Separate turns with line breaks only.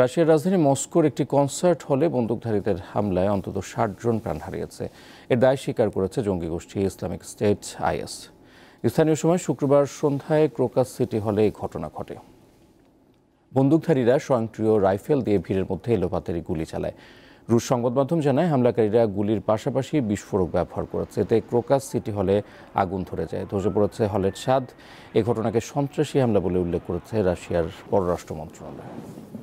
রাশিয়ার রাজধানী মস্কোর একটি কনসার্ট হলে বন্দুকধারীদের হামলায় অন্তত ষাট জন প্রাণ হারিয়েছে এর দায় স্বীকার করেছে জঙ্গি গোষ্ঠী ইসলামিক স্টেট আইএস স্থানীয় সময় শুক্রবার সন্ধ্যায় ক্রোকাস সিটি হলে এই ঘটনা ঘটে বন্দুকধারীরা স্বয়ংক্রিয় রাইফেল দিয়ে ভিড়ের মধ্যে এলোপাতের গুলি চালায় রুশ সংবাদ মাধ্যম জানায় হামলাকারীরা গুলির পাশাপাশি বিস্ফোরক ব্যবহার করেছে এতে ক্রোকাস সিটি হলে আগুন ধরে যায় ধসে পড়েছে হলের স্বাদ এ ঘটনাকে সন্ত্রাসী হামলা বলে উল্লেখ করেছে রাশিয়ার পররাষ্ট্র মন্ত্রণালয়